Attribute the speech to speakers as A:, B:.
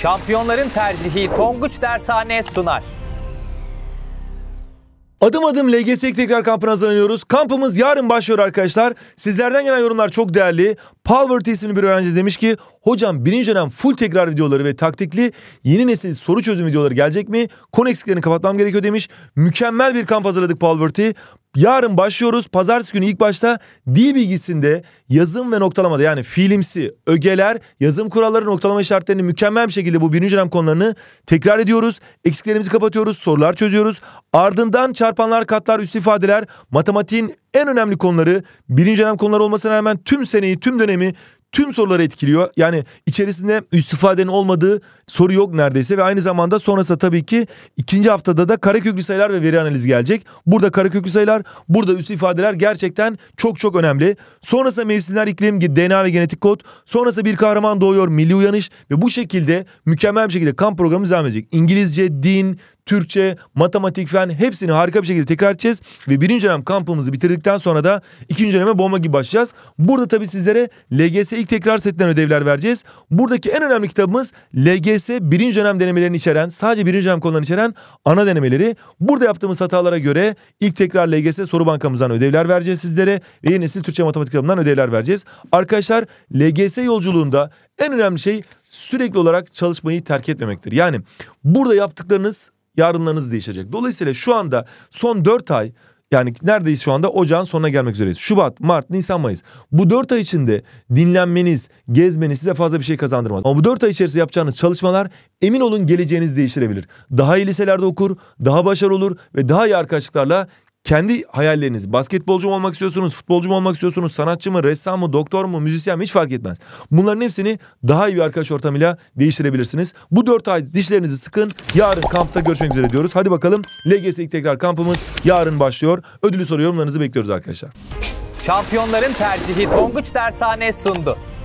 A: Şampiyonların tercihi Tonguç Dershane sunar.
B: Adım adım LGS tekrar kampına hazırlanıyoruz. Kampımız yarın başlıyor arkadaşlar. Sizlerden gelen yorumlar çok değerli. Poverty isimli bir öğrenci demiş ki Hocam birinci dönem full tekrar videoları ve taktikli yeni nesil soru çözüm videoları gelecek mi? Konu eksiklerini kapatmam gerekiyor demiş. Mükemmel bir kamp hazırladık Paul Yarın başlıyoruz. Pazartesi günü ilk başta dil bilgisinde yazım ve noktalamada yani fiilimsi, ögeler, yazım kuralları, noktalama işaretlerini mükemmel bir şekilde bu birinci dönem konularını tekrar ediyoruz. Eksiklerimizi kapatıyoruz, sorular çözüyoruz. Ardından çarpanlar, katlar, üst ifadeler, matematiğin en önemli konuları, birinci dönem konuları olmasına rağmen tüm seneyi, tüm dönemi tüm soruları etkiliyor. Yani içerisinde istifadenin olmadığı soru yok neredeyse ve aynı zamanda sonrasında tabii ki ikinci haftada da kareköklü sayılar ve veri analizi gelecek. Burada kareköklü sayılar, burada üst ifadeler gerçekten çok çok önemli. Sonrasında mevsimler iklim, DNA ve genetik kod. Sonrasında bir kahraman doğuyor, milli uyanış ve bu şekilde mükemmel bir şekilde kamp programımız devam edecek. İngilizce, din, Türkçe, matematik falan hepsini harika bir şekilde tekrar edeceğiz. Ve birinci dönem kampımızı bitirdikten sonra da ikinci döneme bomba gibi başlayacağız. Burada tabii sizlere LGS ilk tekrar setinden ödevler vereceğiz. Buradaki en önemli kitabımız LGS birinci dönem denemelerini içeren, sadece birinci dönem konularını içeren ana denemeleri. Burada yaptığımız hatalara göre ilk tekrar LGS soru bankamızdan ödevler vereceğiz sizlere. Ve yeni nesil Türkçe matematik bakımından ödevler vereceğiz. Arkadaşlar LGS yolculuğunda en önemli şey sürekli olarak çalışmayı terk etmemektir. Yani burada yaptıklarınız yarınlarınız değişecek. Dolayısıyla şu anda son 4 ay yani neredeyiz şu anda? Ocağın sonuna gelmek üzereyiz. Şubat, Mart, Nisan, Mayıs. Bu 4 ay içinde dinlenmeniz, gezmeniz size fazla bir şey kazandırmaz. Ama bu 4 ay içerisinde yapacağınız çalışmalar emin olun geleceğinizi değiştirebilir. Daha iyi liselerde okur, daha başarılı olur ve daha iyi arkadaşlıklarla kendi hayalleriniz basketbolcu mu olmak istiyorsunuz, futbolcu mu olmak istiyorsunuz, sanatçı mı, ressam mı, doktor mu, müzisyen mi hiç fark etmez. Bunların hepsini daha iyi bir arkadaş ortamıyla değiştirebilirsiniz. Bu 4 ay dişlerinizi sıkın. Yarın kampta görüşmek üzere diyoruz. Hadi bakalım LGS ilk tekrar kampımız yarın başlıyor. Ödülü soru yorumlarınızı bekliyoruz arkadaşlar. Şampiyonların
A: tercihi Tonguç Dershane sundu.